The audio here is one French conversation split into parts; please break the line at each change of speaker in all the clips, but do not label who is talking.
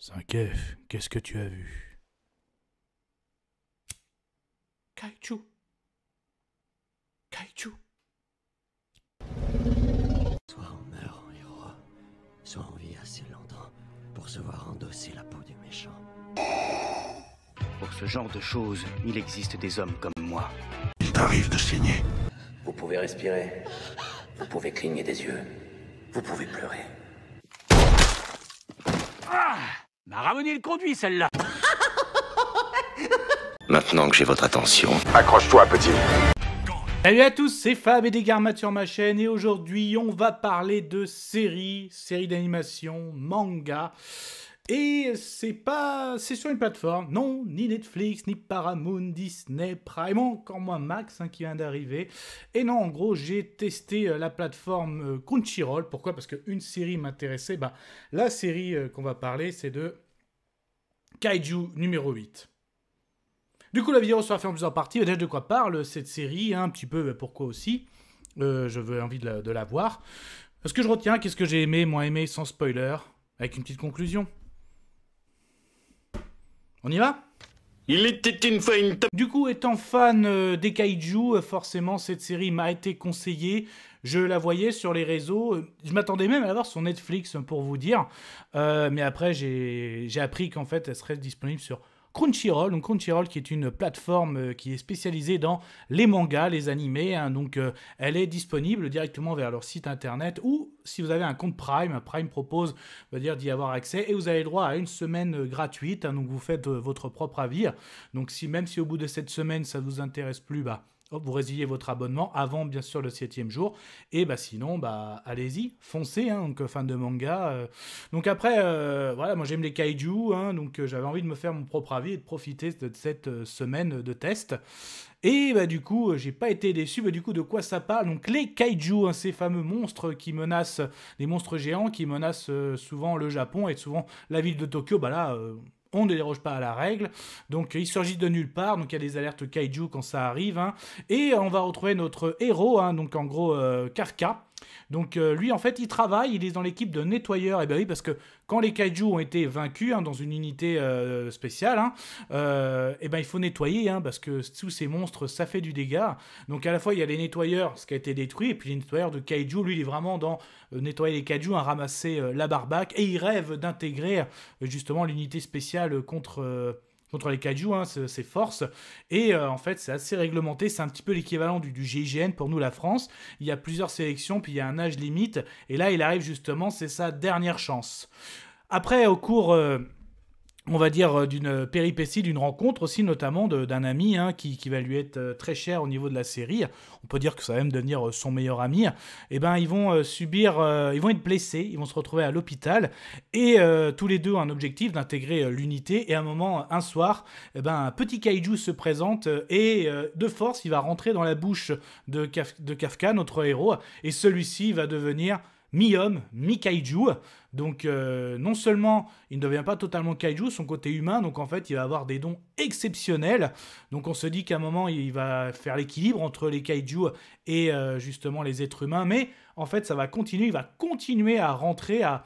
5F, qu'est-ce que tu as vu Kaiju. Kaiju. Soit on meurt en héros, soit on vit assez longtemps pour se voir endosser la peau du méchant. Pour ce genre de choses, il existe des hommes comme moi. Il t'arrive de saigner. Vous pouvez respirer. Vous pouvez cligner des yeux. Vous pouvez pleurer. Ah M'a bah, ramené le conduit, celle-là. Maintenant que j'ai votre attention, accroche-toi, petit. Salut à tous, c'est Fab et Desgarmat sur ma chaîne et aujourd'hui on va parler de séries, séries d'animation, manga. Et c'est pas. C'est sur une plateforme, non, ni Netflix, ni Paramount, Disney, Prime, encore moins Max hein, qui vient d'arriver. Et non, en gros, j'ai testé euh, la plateforme euh, Crunchyroll. Pourquoi Parce qu'une série m'intéressait. Bah, la série euh, qu'on va parler, c'est de Kaiju numéro 8. Du coup, la vidéo sera faite en plusieurs parties. Déjà, de quoi parle cette série hein, Un petit peu, pourquoi aussi euh, Je veux envie de la, de la voir. Ce que je retiens, qu'est-ce que j'ai aimé, moins aimé, sans spoiler, avec une petite conclusion. On y va était Du coup, étant fan euh, des kaiju, euh, forcément cette série m'a été conseillée. Je la voyais sur les réseaux. Euh, je m'attendais même à la voir sur Netflix, hein, pour vous dire. mais après, j'ai appris qu'en fait, elle serait disponible sur Crunchyroll, donc Crunchyroll qui est une plateforme qui est spécialisée dans les mangas, les animés, hein. donc elle est disponible directement vers leur site internet ou si vous avez un compte Prime, Prime propose d'y avoir accès et vous avez le droit à une semaine euh, gratuite. Hein, donc vous faites euh, votre propre avis. Donc si même si au bout de cette semaine ça ne vous intéresse plus, bah vous résiliez votre abonnement avant bien sûr le septième jour. Et bah sinon, bah allez-y, foncez, hein, donc euh, fin de manga. Euh. Donc après, euh, voilà, moi j'aime les kaiju, hein, donc j'avais envie de me faire mon propre avis et de profiter de cette semaine de test. Et bah du coup, j'ai pas été déçu, du coup de quoi ça parle Donc les kaiju, hein, ces fameux monstres qui menacent, les monstres géants qui menacent souvent le Japon et souvent la ville de Tokyo, bah là on ne déroge pas à la règle. Donc il surgit de nulle part, donc il y a des alertes kaiju quand ça arrive. Hein. Et on va retrouver notre héros, hein. donc en gros euh, donc euh, lui, en fait, il travaille, il est dans l'équipe de nettoyeurs. Et eh bien oui, parce que quand les kaiju ont été vaincus hein, dans une unité euh, spéciale, et hein, euh, eh ben il faut nettoyer, hein, parce que tous ces monstres, ça fait du dégât. Donc à la fois, il y a les nettoyeurs, ce qui a été détruit, et puis les nettoyeurs de kaiju, lui, il est vraiment dans nettoyer les kaijus, ramasser la barbaque, et il rêve d'intégrer justement l'unité spéciale contre contre les kaijus, hein, c'est force. Et euh, en fait, c'est assez réglementé. C'est un petit peu l'équivalent du, GIGN pour nous, la France. Il y a plusieurs sélections, puis il y a un âge limite. Et là, il arrive justement, c'est sa dernière chance. Après, au cours... Euh, on va dire, euh, d'une péripétie, d'une rencontre aussi, notamment d'un ami hein, qui, va lui être euh, très cher au niveau de la série. On peut dire que ça va même devenir euh, son meilleur ami. Et eh ben, ils vont subir, ils vont être blessés, ils vont se retrouver à l'hôpital. Et tous les deux ont un objectif d'intégrer l'unité. Et à un moment, un soir, et eh ben, un petit kaiju se présente et de force, il va rentrer dans la bouche de, de Kafka, notre héros. Et celui-ci va devenir mi-homme, mi-kaiju. Donc euh, non seulement il ne devient pas totalement kaiju, son côté humain, donc en fait il va avoir des dons exceptionnels. Donc on se dit qu'à un moment il va faire l'équilibre entre les kaiju et euh, justement les êtres humains, mais en fait ça va continuer, il va continuer à rentrer, à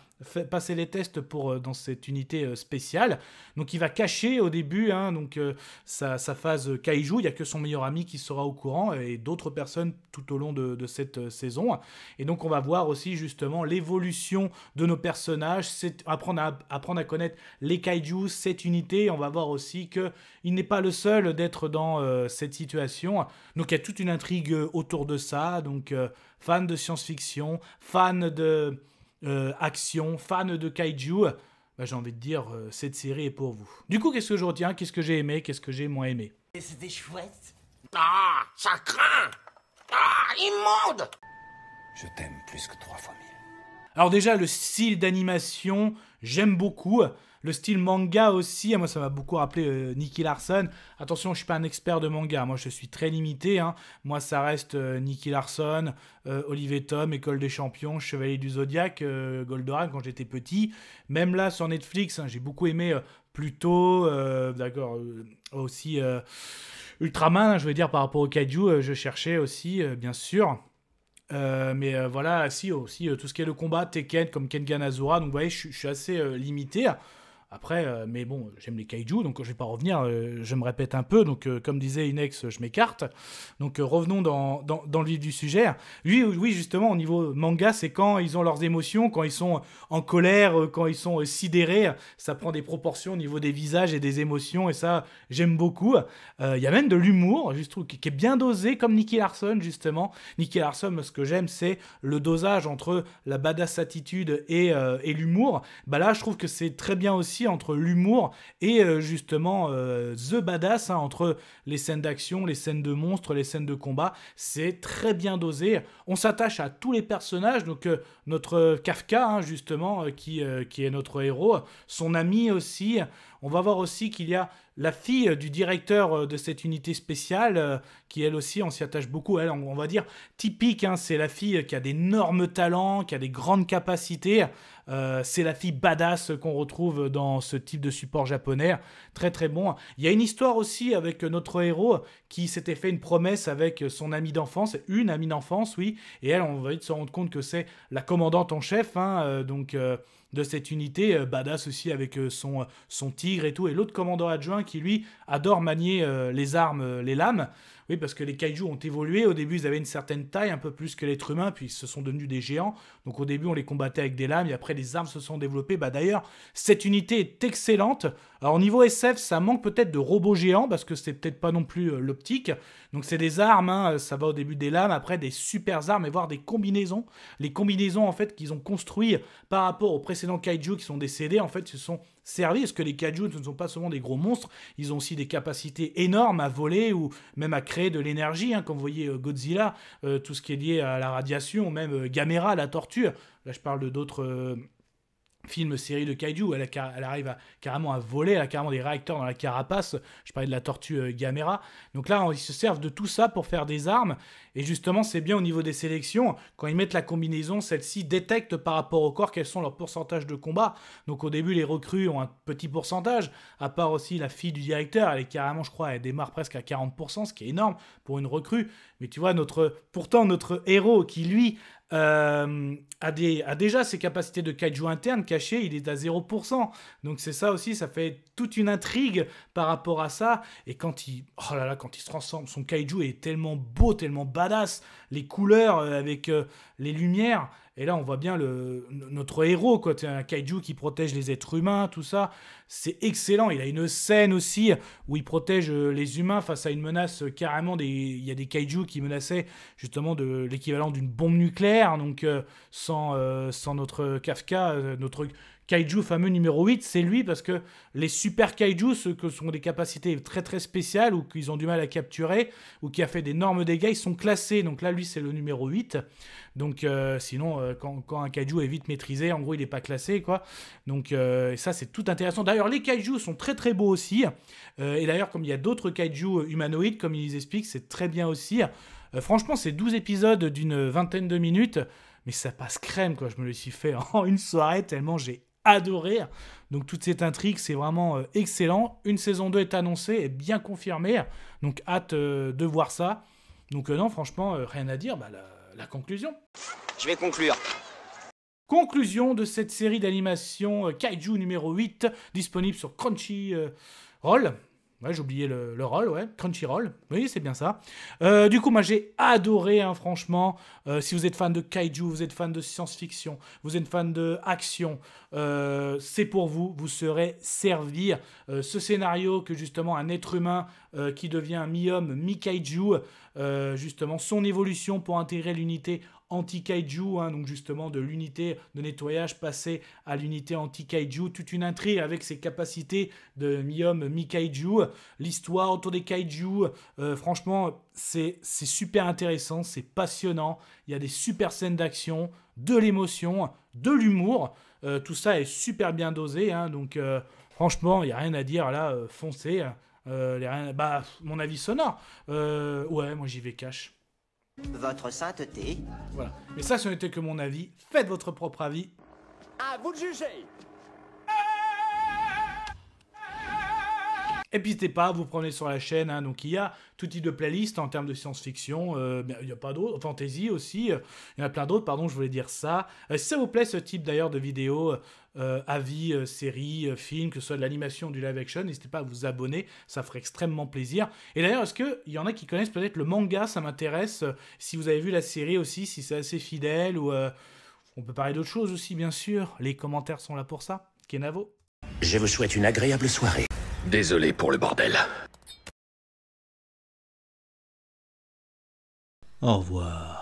passer les tests pour, euh, dans cette unité spéciale. Donc il va cacher au début hein, donc, sa, phase kaiju, il n'y a que son meilleur ami qui sera au courant et d'autres personnes tout au long de, cette saison. Et donc on va voir aussi justement l'évolution de nos personnages personnage, apprendre à, apprendre à connaître les kaijus, cette unité. On va voir aussi qu'il n'est pas le seul d'être dans euh, cette situation. Donc il y a toute une intrigue autour de ça. Donc euh, fan de science-fiction, fan de euh, action, fan de kaiju, bah, j'ai envie de dire, cette série est pour vous. Du coup, qu'est-ce que je retiens Qu'est-ce que j'ai aimé Qu'est-ce que j'ai moins aimé C'était chouette. Ah, ça craint Ah, immonde Je t'aime plus que trois fois mille. Alors déjà, le style d'animation, j'aime beaucoup. Le style manga aussi, moi ça m'a beaucoup rappelé euh, Nicky Larson. Attention, je suis pas un expert de manga, moi je suis très limité. Hein. Moi ça reste euh, Nicky Larson, euh, Olivier Tom, École des Champions, Chevalier du Zodiac, Goldoran quand j'étais petit. Même là sur Netflix, hein, j'ai beaucoup aimé Pluto, d'accord, aussi Ultraman, hein, je veux dire par rapport au Kaiju, je cherchais aussi, bien sûr. Euh, mais euh, voilà, si aussi oh, euh, tout ce qui est le combat, Tekken comme Kengan Azura, donc vous voyez, je suis assez limité. Après, euh, mais bon, j'aime les kaiju, donc euh, je vais pas revenir, euh, je me répète un peu, donc comme disait Inex, je m'écarte. Donc revenons dans, dans, le vif du sujet. Oui, oui, justement, au niveau manga, c'est quand ils ont leurs émotions, quand ils sont en colère, quand ils sont sidérés, ça prend des proportions au niveau des visages et des émotions, et ça, j'aime beaucoup. Il y a même de l'humour, je trouve, qui, est bien dosé, comme Nicky Larson, justement. Nicky Larson, ce que j'aime, c'est le dosage entre la badass attitude et, et l'humour. Bah là, je trouve que c'est très bien aussi entre l'humour et euh, justement euh, The Badass, hein, entre les scènes d'action, les scènes de monstres, les scènes de combat. C'est très bien dosé. On s'attache à tous les personnages, donc euh, notre Kafka, hein, justement, qui, qui est notre héros, son ami aussi. On va voir aussi qu'il y a la fille du directeur euh, de cette unité spéciale, euh, qui elle aussi, on s'y attache beaucoup, elle, on va dire, typique, hein, c'est la fille qui a d'énormes talents, qui a des grandes capacités, euh, c'est la fille badass qu'on retrouve dans ce type de support japonais, très très bon. Il y a une histoire aussi avec notre héros qui s'était fait une promesse avec son amie d'enfance, une amie d'enfance, oui, et elle, on va vite se rendre compte que c'est la commandante en chef, hein, donc de cette unité, euh, badass aussi avec euh, son, euh, son tigre et tout, et l'autre commandant adjoint qui lui adore manier les armes, les lames parce que les Kaijus ont évolué. Au début, ils avaient une certaine taille, un peu plus que l'être humain, puis ils se sont devenus des géants. Donc au début, on les combattait avec des lames, et après, les armes se sont développées. Bah, D'ailleurs, cette unité est excellente. Alors, niveau SF, ça manque peut-être de robots géants, parce que c'est peut-être pas non plus euh, l'optique. Donc c'est des armes, hein. euh, ça va au début des lames, après des super armes, et voire des combinaisons. Les combinaisons, en fait, qu'ils ont construit par rapport aux précédents Kaijus qui sont décédés, en fait, ce sont servi, parce que les kaijus ne sont pas seulement des gros monstres, ils ont aussi des capacités énormes à voler ou même à créer de l'énergie, hein, comme vous voyez euh, Godzilla, euh, tout ce qui est lié à la radiation, même euh, Gamera, la torture, là je parle d'autres film série de kaiju elle, elle arrive à, carrément à voler elle a carrément des réacteurs dans la carapace je parlais de la tortue euh, Gamera donc là ils se servent de tout ça pour faire des armes et justement c'est bien au niveau des sélections quand ils mettent la combinaison celle-ci détecte par rapport au corps quels sont leurs pourcentages de combat donc au début les recrues ont un petit pourcentage à part aussi la fille du directeur elle est carrément je crois elle démarre presque à 40% ce qui est énorme pour une recrue mais tu vois notre pourtant notre héros qui lui euh, a, déjà ses capacités de kaiju interne cachées, il est à 0%. Donc c'est ça aussi, ça fait toute une intrigue par rapport à ça. Et quand il, oh là là, quand il se transforme, son kaiju est tellement beau, tellement badass, les couleurs euh, avec euh, les lumières. Et là, on voit bien le, notre héros, quoi. un kaiju qui protège les êtres humains, tout ça. C'est excellent. Il a une scène aussi où il protège les humains face à une menace carrément. Des, il y a des kaiju qui menaçaient justement de l'équivalent d'une bombe nucléaire donc euh, sans, euh, sans notre Kafka, euh, notre kaiju fameux numéro 8, c'est lui parce que les super kaijus, ceux qui ont des capacités très très spéciales ou qu'ils ont du mal à capturer ou qui a fait d'énormes dégâts, ils sont classés. Donc là, lui, c'est le numéro 8. Donc euh, sinon, euh, quand, un kaiju est vite maîtrisé, en gros, il n'est pas classé. quoi. Donc euh, ça, c'est tout intéressant. D'ailleurs, les kaijus sont très très beaux aussi. et d'ailleurs, comme il y a d'autres kaijus humanoïdes, comme ils expliquent, c'est très bien aussi. franchement, c'est 12 épisodes d'une vingtaine de minutes mais ça passe crème quoi. Je me le suis fait en une soirée tellement j'ai adoré. Donc toute cette intrigue, c'est vraiment euh, excellent. Une saison 2 est annoncée et bien confirmée. Donc hâte euh, de voir ça. Donc euh, non, franchement, rien à dire. Bah, la, conclusion. Je vais conclure. Conclusion de cette série d'animation Kaiju numéro 8, disponible sur Crunchyroll. Ouais, oublié le, le ouais. Crunchyroll. Oui, c'est bien ça. Euh, du coup, moi, j'ai adoré, hein, franchement. Euh, si vous êtes fan de kaiju, vous êtes fan de science-fiction, vous êtes fan de action, euh, c'est pour vous. Vous serez servir. ce scénario que, justement, un être humain qui devient mi-homme, mi-kaiju, justement, son évolution pour intégrer l'unité anti-kaiju, hein, donc justement de l'unité de nettoyage passée à l'unité anti-kaiju, toute une intrigue avec ses capacités de mi-homme, mi-kaiju, l'histoire autour des kaiju, euh, franchement c'est super intéressant, c'est passionnant, il y a des super scènes d'action, de l'émotion, de l'humour, euh, tout ça est super bien dosé, hein, donc euh, franchement il n'y a rien à dire là, foncez, hein. les, bah, mon avis sonore, ouais moi j'y vais cash. Votre sainteté. Voilà. Mais ça, ce n'était que mon avis. Faites votre propre avis. À vous de juger Et N'hésitez pas, vous prenez sur la chaîne, hein. donc il y a tout type de playlist en termes de science-fiction, euh, il n'y a pas d'autres, fantasy aussi, euh, il y en a plein d'autres, pardon, je voulais dire ça. Euh, si ça vous plaît ce type d'ailleurs de vidéo, avis, séries, films, que ce soit de l'animation, du live action, n'hésitez pas à vous abonner, ça ferait extrêmement plaisir. Et d'ailleurs, est-ce qu'il y en a qui connaissent peut-être le manga, ça m'intéresse, si vous avez vu la série aussi, si c'est assez fidèle, ou on peut parler d'autres choses aussi, bien sûr, les commentaires sont là pour ça. Kenavo. Je vous souhaite une agréable soirée. Désolé pour le bordel. Au revoir.